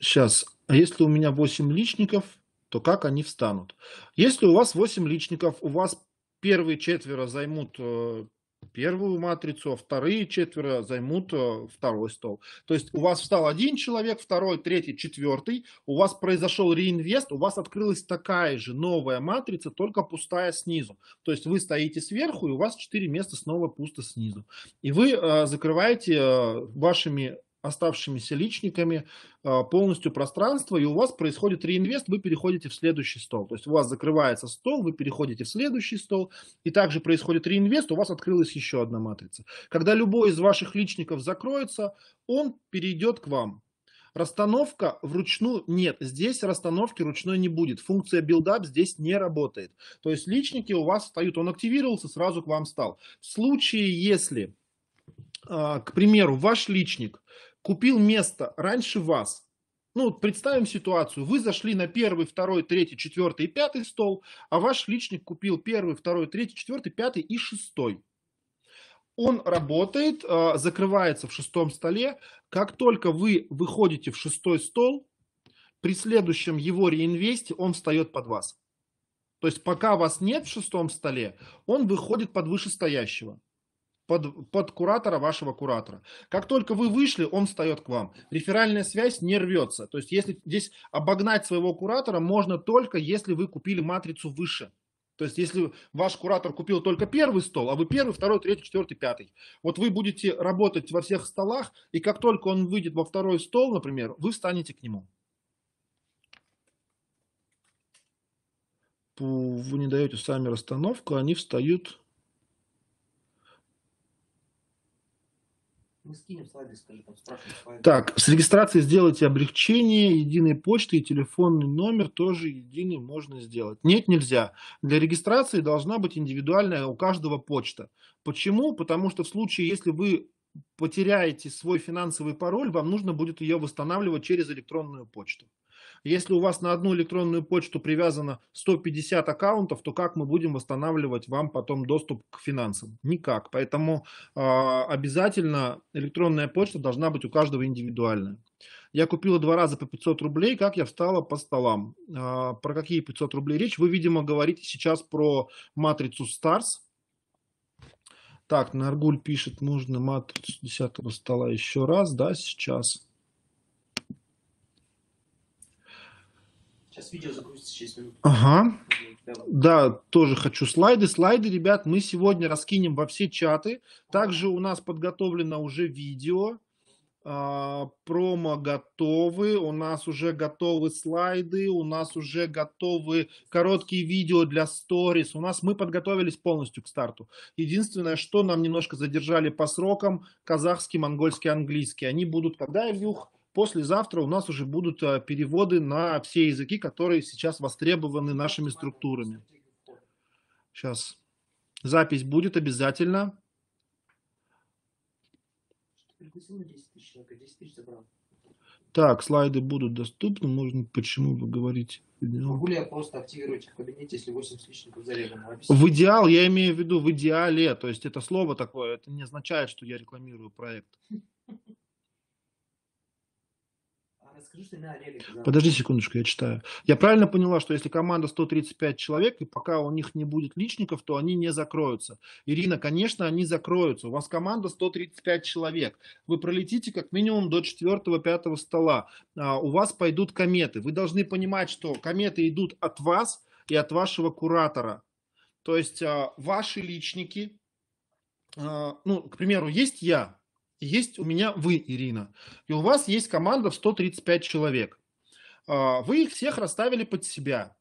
Сейчас, а если у меня 8 личников, то как они встанут? Если у вас 8 личников, у вас первые четверо займут э, первую матрицу, а вторые четверо займут э, второй стол. То есть у вас встал один человек, второй, третий, четвертый, у вас произошел реинвест, у вас открылась такая же новая матрица, только пустая снизу. То есть вы стоите сверху, и у вас четыре места снова пусто снизу. И вы э, закрываете э, вашими оставшимися личниками а, полностью пространство, и у вас происходит реинвест, вы переходите в следующий стол. То есть у вас закрывается стол, вы переходите в следующий стол, и также происходит реинвест, у вас открылась еще одна матрица. Когда любой из ваших личников закроется, он перейдет к вам. Расстановка вручную нет. Здесь расстановки ручной не будет. Функция билдап здесь не работает. То есть личники у вас встают. Он активировался, сразу к вам стал. В случае, если, а, к примеру, ваш личник купил место раньше вас. Ну, вот представим ситуацию. Вы зашли на первый, второй, третий, четвертый и пятый стол, а ваш личник купил первый, второй, третий, четвертый, пятый и шестой. Он работает, э, закрывается в шестом столе. Как только вы выходите в шестой стол, при следующем его реинвесте он встает под вас. То есть пока вас нет в шестом столе, он выходит под вышестоящего под, под куратора вашего куратора. Как только вы вышли, он встает к вам. Реферальная связь не рвется. То есть если здесь обогнать своего куратора можно только, если вы купили матрицу выше. То есть, если ваш куратор купил только первый стол, а вы первый, второй, третий, четвертый, пятый, вот вы будете работать во всех столах, и как только он выйдет во второй стол, например, вы встанете к нему. Вы не даете сами расстановку, они встают Мы ну, скинем слайды, скажи, там спрашиваем слайды. Так, с регистрации сделайте облегчение, единой почты и телефонный номер тоже единый можно сделать. Нет, нельзя. Для регистрации должна быть индивидуальная у каждого почта. Почему? Потому что в случае, если вы потеряете свой финансовый пароль, вам нужно будет ее восстанавливать через электронную почту. Если у вас на одну электронную почту привязано 150 аккаунтов, то как мы будем восстанавливать вам потом доступ к финансам? Никак. Поэтому э, обязательно электронная почта должна быть у каждого индивидуальная. Я купила два раза по 500 рублей, как я встала по столам. Э, про какие 500 рублей речь? Вы, видимо, говорите сейчас про матрицу Stars. Так, Наргуль пишет, нужно матрицу 10 стола еще раз, да, сейчас. Сейчас видео загрузится через минуту. Ага. Да, тоже хочу слайды. Слайды, ребят, мы сегодня раскинем во все чаты. Также у нас подготовлено уже видео. А, промо готовы, у нас уже готовы слайды, у нас уже готовы короткие видео для сторис. У нас мы подготовились полностью к старту. Единственное, что нам немножко задержали по срокам казахский, монгольский, английский. Они будут когда, Ильюх? Послезавтра у нас уже будут э, переводы на все языки, которые сейчас востребованы нашими структурами. Сейчас. Запись будет обязательно. Так, слайды будут доступны. Можно почему бы говорить? Ну, могу ли я просто активировать в кабинете, если 80 личников зарегано? В идеал, я имею в виду в идеале. То есть это слово такое, это не означает, что я рекламирую проект. Подожди секундочку, я читаю. Я правильно поняла, что если команда 135 человек, и пока у них не будет личников, то они не закроются. Ирина, конечно, они закроются. У вас команда 135 человек. Вы пролетите как минимум до 4-5 стола. А у вас пойдут кометы. Вы должны понимать, что кометы идут от вас и от вашего куратора. То есть а, ваши личники, а, ну, к примеру, есть я, есть у меня вы, Ирина, и у вас есть команда в 135 человек. А, вы их всех расставили под себя.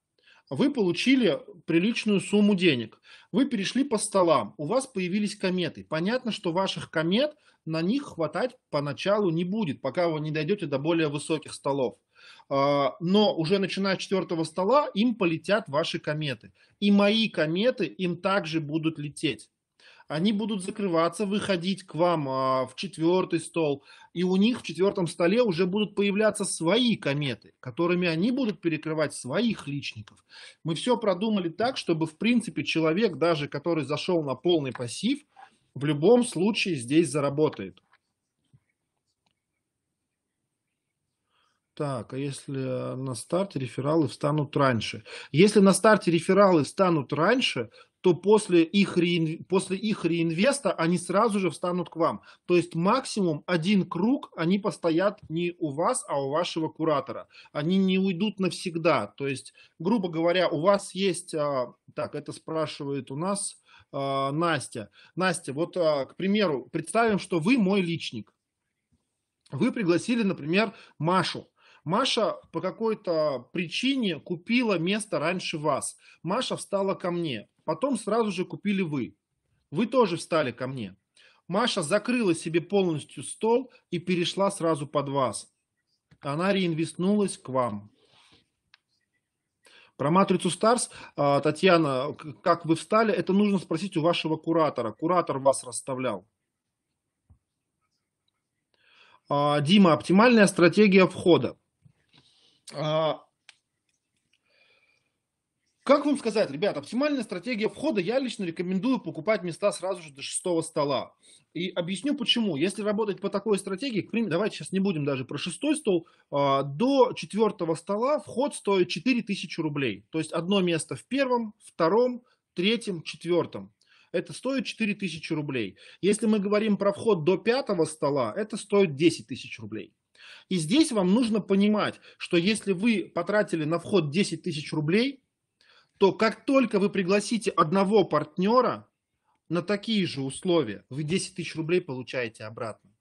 Вы получили приличную сумму денег. Вы перешли по столам. У вас появились кометы. Понятно, что ваших комет на них хватать поначалу не будет, пока вы не дойдете до более высоких столов. А, но уже начиная с четвертого стола им полетят ваши кометы. И мои кометы им также будут лететь они будут закрываться, выходить к вам а, в четвертый стол, и у них в четвертом столе уже будут появляться свои кометы, которыми они будут перекрывать своих личников. Мы все продумали так, чтобы, в принципе, человек, даже который зашел на полный пассив, в любом случае здесь заработает. Так, а если на старте рефералы встанут раньше? Если на старте рефералы встанут раньше, то после их, реин... после их реинвеста они сразу же встанут к вам. То есть максимум один круг они постоят не у вас, а у вашего куратора. Они не уйдут навсегда. То есть, грубо говоря, у вас есть... А, так, это спрашивает у нас а, Настя. Настя, вот, а, к примеру, представим, что вы мой личник. Вы пригласили, например, Машу. Маша по какой-то причине купила место раньше вас. Маша встала ко мне. Потом сразу же купили вы. Вы тоже встали ко мне. Маша закрыла себе полностью стол и перешла сразу под вас. Она реинвестнулась к вам. Про матрицу Старс, а, Татьяна, как вы встали, это нужно спросить у вашего куратора. Куратор вас расставлял. А, Дима, оптимальная стратегия входа. А, как вам сказать, ребят, оптимальная стратегия входа, я лично рекомендую покупать места сразу же до шестого стола. И объясню почему. Если работать по такой стратегии, давайте сейчас не будем даже про шестой стол, а, до четвертого стола вход стоит 4000 рублей. То есть одно место в первом, втором, третьем, четвертом. Это стоит 4000 рублей. Если мы говорим про вход до пятого стола, это стоит 10 тысяч рублей. И здесь вам нужно понимать, что если вы потратили на вход 10 тысяч рублей, то как только вы пригласите одного партнера на такие же условия, вы 10 тысяч рублей получаете обратно.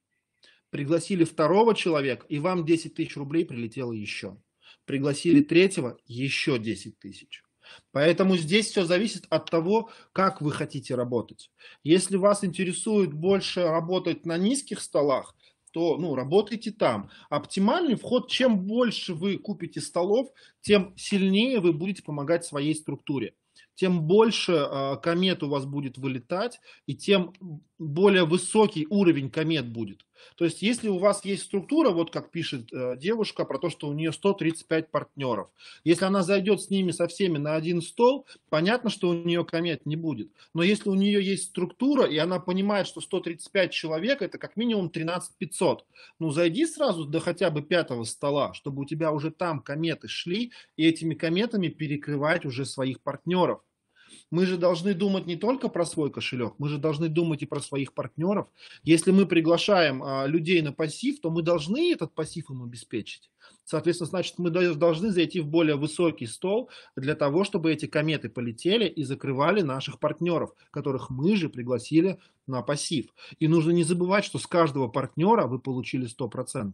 Пригласили второго человека, и вам 10 тысяч рублей прилетело еще. Пригласили третьего, еще 10 тысяч. Поэтому здесь все зависит от того, как вы хотите работать. Если вас интересует больше работать на низких столах, то ну, работайте там. Оптимальный вход, чем больше вы купите столов, тем сильнее вы будете помогать своей структуре. Тем больше э, комет у вас будет вылетать, и тем более высокий уровень комет будет. То есть, если у вас есть структура, вот как пишет э, девушка про то, что у нее 135 партнеров, если она зайдет с ними со всеми на один стол, понятно, что у нее комет не будет. Но если у нее есть структура, и она понимает, что 135 человек, это как минимум 13 500, ну зайди сразу до хотя бы пятого стола, чтобы у тебя уже там кометы шли, и этими кометами перекрывать уже своих партнеров. Мы же должны думать не только про свой кошелек, мы же должны думать и про своих партнеров. Если мы приглашаем а, людей на пассив, то мы должны этот пассив им обеспечить. Соответственно, значит, мы должны зайти в более высокий стол для того, чтобы эти кометы полетели и закрывали наших партнеров, которых мы же пригласили на пассив. И нужно не забывать, что с каждого партнера вы получили 100%.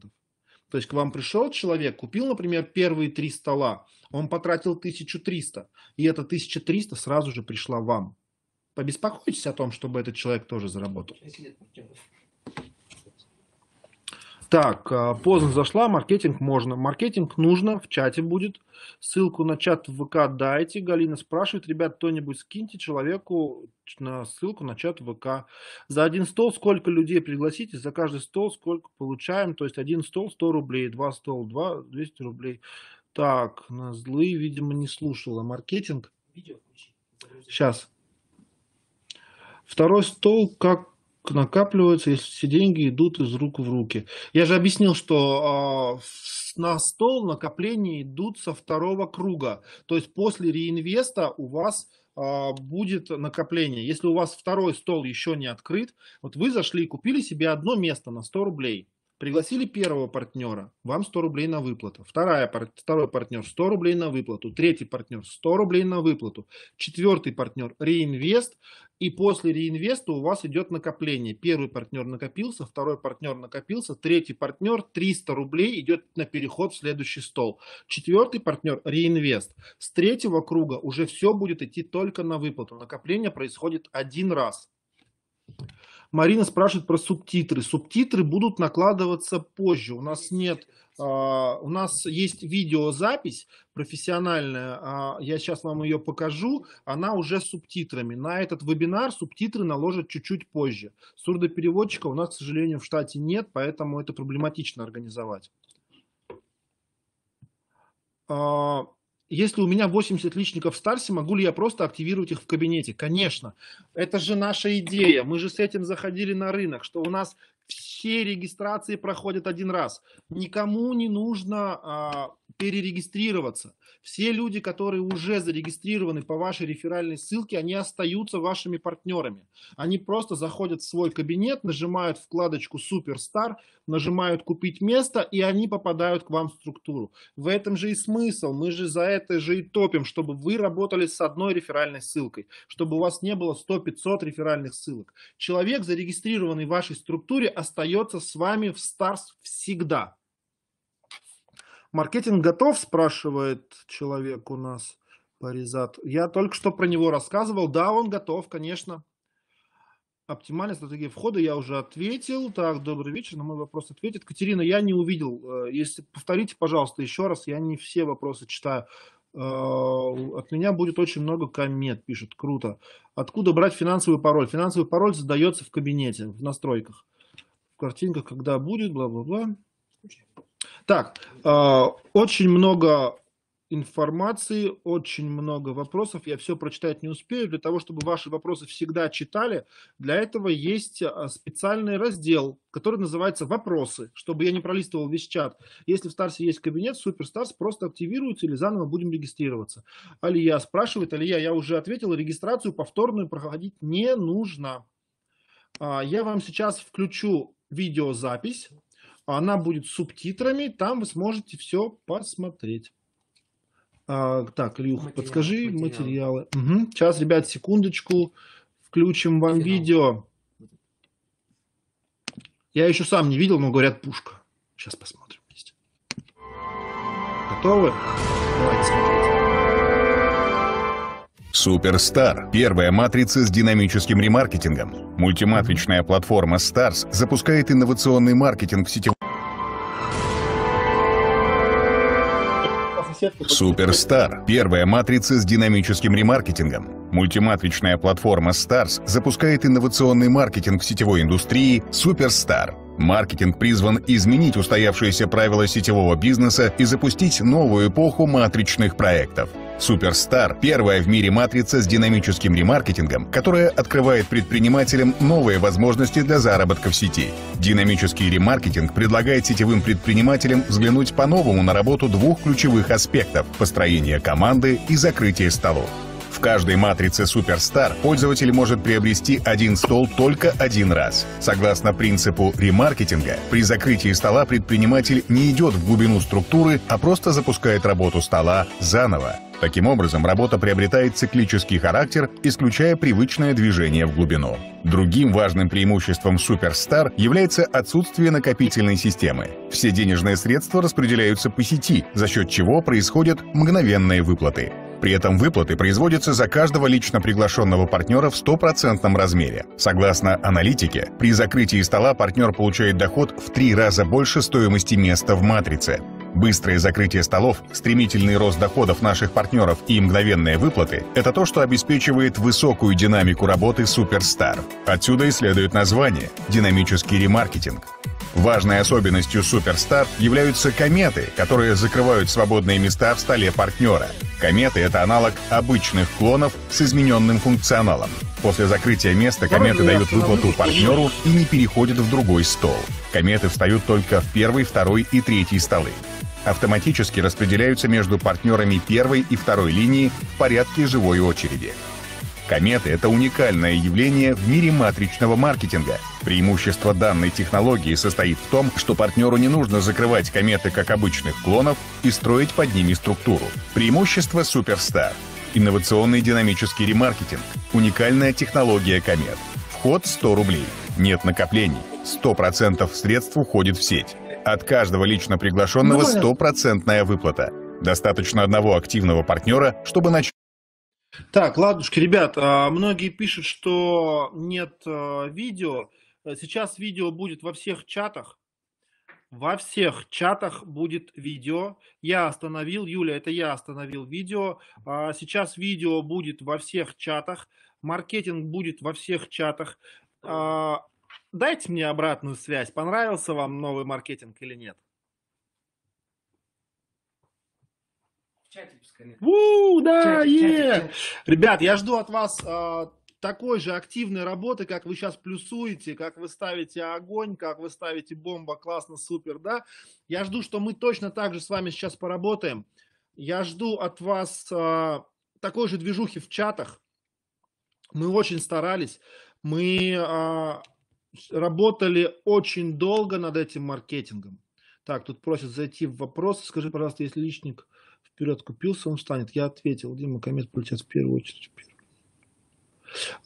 То есть к вам пришел человек, купил, например, первые три стола, он потратил 1300, и эта 1300 сразу же пришла вам. Побеспокойтесь о том, чтобы этот человек тоже заработал. Так, а, поздно зашла, маркетинг можно. Маркетинг нужно, в чате будет. Ссылку на чат в ВК дайте. Галина спрашивает, ребят, кто-нибудь скиньте человеку на ссылку на чат в ВК. За один стол сколько людей пригласите, за каждый стол сколько получаем. То есть один стол 100 рублей, два стола 2, 200 рублей. Так, на злые, видимо, не слушала маркетинг. Сейчас. Второй стол, как накапливается, если все деньги идут из рук в руки. Я же объяснил, что э, на стол накопления идут со второго круга. То есть после реинвеста у вас э, будет накопление. Если у вас второй стол еще не открыт, вот вы зашли и купили себе одно место на 100 рублей. Пригласили первого партнера, вам 100 рублей на выплату. Вторая, второй партнер 100 рублей на выплату. Третий партнер 100 рублей на выплату. Четвертый партнер реинвест. И после реинвеста у вас идет накопление. Первый партнер накопился, второй партнер накопился, третий партнер 300 рублей идет на переход в следующий стол. Четвертый партнер реинвест. С третьего круга уже все будет идти только на выплату. Накопление происходит один раз. Марина спрашивает про субтитры. Субтитры будут накладываться позже. У нас нет, а, у нас есть видеозапись профессиональная. А, я сейчас вам ее покажу. Она уже с субтитрами. На этот вебинар субтитры наложат чуть-чуть позже. Сурдопереводчика у нас, к сожалению, в штате нет, поэтому это проблематично организовать. А, если у меня 80 личников в Старсе, могу ли я просто активировать их в кабинете? Конечно. Это же наша идея. Мы же с этим заходили на рынок, что у нас все регистрации проходят один раз. Никому не нужно а, перерегистрироваться. Все люди, которые уже зарегистрированы по вашей реферальной ссылке, они остаются вашими партнерами. Они просто заходят в свой кабинет, нажимают вкладочку «Суперстар», нажимают «Купить место», и они попадают к вам в структуру. В этом же и смысл. Мы же за это же и топим, чтобы вы работали с одной реферальной ссылкой, чтобы у вас не было 100-500 реферальных ссылок. Человек, зарегистрированный в вашей структуре, остается с вами в Старс всегда. Маркетинг готов, спрашивает человек у нас, Паризат. Я только что про него рассказывал. Да, он готов, конечно. Оптимальная стратегия входа я уже ответил. Так, добрый вечер, на мой вопрос ответит. Катерина, я не увидел. Э, если повторите, пожалуйста, еще раз, я не все вопросы читаю. Э, от меня будет очень много комет, пишет. Круто. Откуда брать финансовый пароль? Финансовый пароль задается в кабинете, в настройках. В картинках, когда будет, бла-бла-бла. Так, э, очень много информации, очень много вопросов. Я все прочитать не успею. Для того, чтобы ваши вопросы всегда читали, для этого есть а, специальный раздел, который называется «Вопросы», чтобы я не пролистывал весь чат. Если в Старсе есть кабинет, Суперстарс просто активируется или заново будем регистрироваться. Алия спрашивает, Алия, я уже ответил, регистрацию повторную проходить не нужно. А, я вам сейчас включу видеозапись, она будет с субтитрами, там вы сможете все посмотреть. А, так, Люх, материалы, подскажи материалы. материалы. Угу. Сейчас, ребят, секундочку. Включим вам Финал. видео. Я еще сам не видел, но говорят пушка. Сейчас посмотрим вместе. Готовы? Давайте смотреть. Суперстар – первая матрица с динамическим ремаркетингом. Мультиматричная платформа Stars запускает инновационный маркетинг в сетевом Суперстар – первая матрица с динамическим ремаркетингом. Мультиматричная платформа Stars запускает инновационный маркетинг в сетевой индустрии Суперстар – Маркетинг призван изменить устоявшиеся правила сетевого бизнеса и запустить новую эпоху матричных проектов. Суперстар – первая в мире матрица с динамическим ремаркетингом, которая открывает предпринимателям новые возможности для заработка в сети. Динамический ремаркетинг предлагает сетевым предпринимателям взглянуть по-новому на работу двух ключевых аспектов – построение команды и закрытие столов. В каждой матрице Superstar пользователь может приобрести один стол только один раз. Согласно принципу ремаркетинга, при закрытии стола предприниматель не идет в глубину структуры, а просто запускает работу стола заново. Таким образом, работа приобретает циклический характер, исключая привычное движение в глубину. Другим важным преимуществом Superstar является отсутствие накопительной системы. Все денежные средства распределяются по сети, за счет чего происходят мгновенные выплаты. При этом выплаты производятся за каждого лично приглашенного партнера в стопроцентном размере. Согласно аналитике, при закрытии стола партнер получает доход в три раза больше стоимости места в матрице. Быстрое закрытие столов, стремительный рост доходов наших партнеров и мгновенные выплаты – это то, что обеспечивает высокую динамику работы Суперстар. Отсюда и следует название – динамический ремаркетинг. Важной особенностью Суперстарт являются кометы, которые закрывают свободные места в столе партнера. Кометы — это аналог обычных клонов с измененным функционалом. После закрытия места кометы дают выплату партнеру и не переходят в другой стол. Кометы встают только в первый, второй и третий столы. Автоматически распределяются между партнерами первой и второй линии в порядке живой очереди. Кометы — это уникальное явление в мире матричного маркетинга. Преимущество данной технологии состоит в том, что партнеру не нужно закрывать кометы как обычных клонов и строить под ними структуру. Преимущество Суперстар. Инновационный динамический ремаркетинг. Уникальная технология комет. Вход 100 рублей. Нет накоплений. 100% средств уходит в сеть. От каждого лично приглашенного 100% выплата. Достаточно одного активного партнера, чтобы начать так, ладушки, ребят, а, многие пишут, что нет а, видео. Сейчас видео будет во всех чатах. Во всех чатах будет видео. Я остановил, Юля, это я остановил видео. А, сейчас видео будет во всех чатах. Маркетинг будет во всех чатах. Дайте мне обратную связь, понравился вам новый маркетинг или нет. У, да, е! Ребят, я жду от вас а, такой же активной работы, как вы сейчас плюсуете, как вы ставите огонь, как вы ставите бомба, классно, супер, да. Я жду, что мы точно так же с вами сейчас поработаем. Я жду от вас э, такой же движухи в чатах. Мы очень старались, мы э, работали очень долго над этим маркетингом. Так, тут просят зайти в вопрос. Скажи, пожалуйста, есть личник вперед купился, он встанет. Я ответил, Дима, кометы полетят в первую очередь. В первую.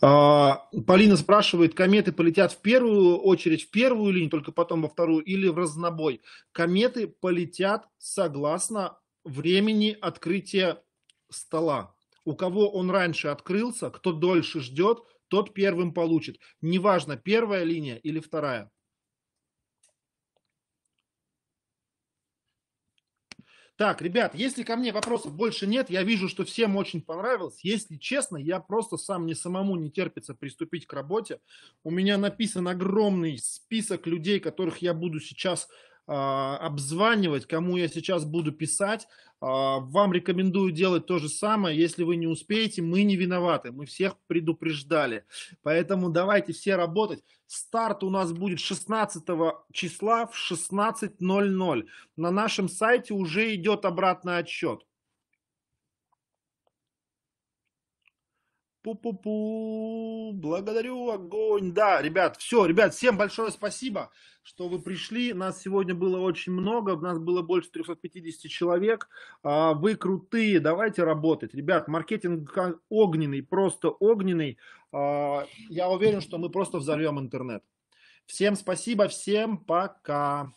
А, Полина спрашивает, кометы полетят в первую очередь в первую линию, только потом во вторую или в разнобой? Кометы полетят согласно времени открытия стола. У кого он раньше открылся, кто дольше ждет, тот первым получит. Неважно, первая линия или вторая. Так, ребят, если ко мне вопросов больше нет, я вижу, что всем очень понравилось. Если честно, я просто сам не самому не терпится приступить к работе. У меня написан огромный список людей, которых я буду сейчас а, обзванивать, кому я сейчас буду писать. А, вам рекомендую делать то же самое. Если вы не успеете, мы не виноваты. Мы всех предупреждали. Поэтому давайте все работать. Старт у нас будет 16 числа в 16.00. На нашем сайте уже идет обратный отчет. Пу-пу-пу, благодарю, огонь. Да, ребят, все, ребят, всем большое спасибо, что вы пришли. Нас сегодня было очень много, нас было больше 350 человек. А, вы крутые, давайте работать. Ребят, маркетинг огненный, просто огненный. А, я уверен, что мы просто взорвем интернет. Всем спасибо, всем пока.